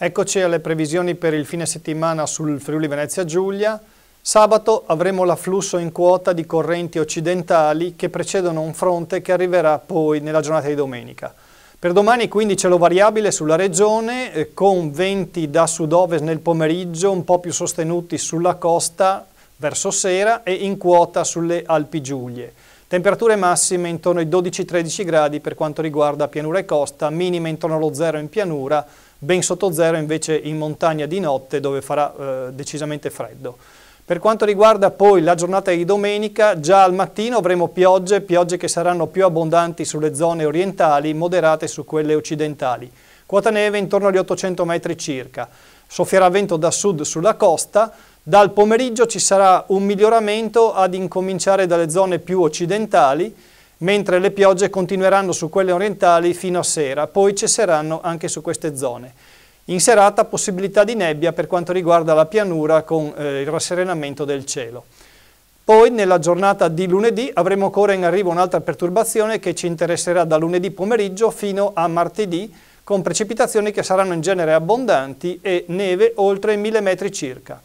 Eccoci alle previsioni per il fine settimana sul Friuli Venezia Giulia. Sabato avremo l'afflusso in quota di correnti occidentali che precedono un fronte che arriverà poi nella giornata di domenica. Per domani quindi cielo variabile sulla regione eh, con venti da sud-ovest nel pomeriggio un po' più sostenuti sulla costa verso sera e in quota sulle Alpi Giulie. Temperature massime intorno ai 12-13 gradi per quanto riguarda pianura e costa, minime intorno allo zero in pianura, ben sotto zero invece in montagna di notte dove farà eh, decisamente freddo. Per quanto riguarda poi la giornata di domenica, già al mattino avremo piogge, piogge che saranno più abbondanti sulle zone orientali, moderate su quelle occidentali. Quota neve intorno agli 800 metri circa. Soffierà vento da sud sulla costa, dal pomeriggio ci sarà un miglioramento ad incominciare dalle zone più occidentali, mentre le piogge continueranno su quelle orientali fino a sera, poi cesseranno anche su queste zone. In serata possibilità di nebbia per quanto riguarda la pianura con eh, il rasserenamento del cielo. Poi nella giornata di lunedì avremo ancora in arrivo un'altra perturbazione che ci interesserà da lunedì pomeriggio fino a martedì con precipitazioni che saranno in genere abbondanti e neve oltre 1000 metri circa.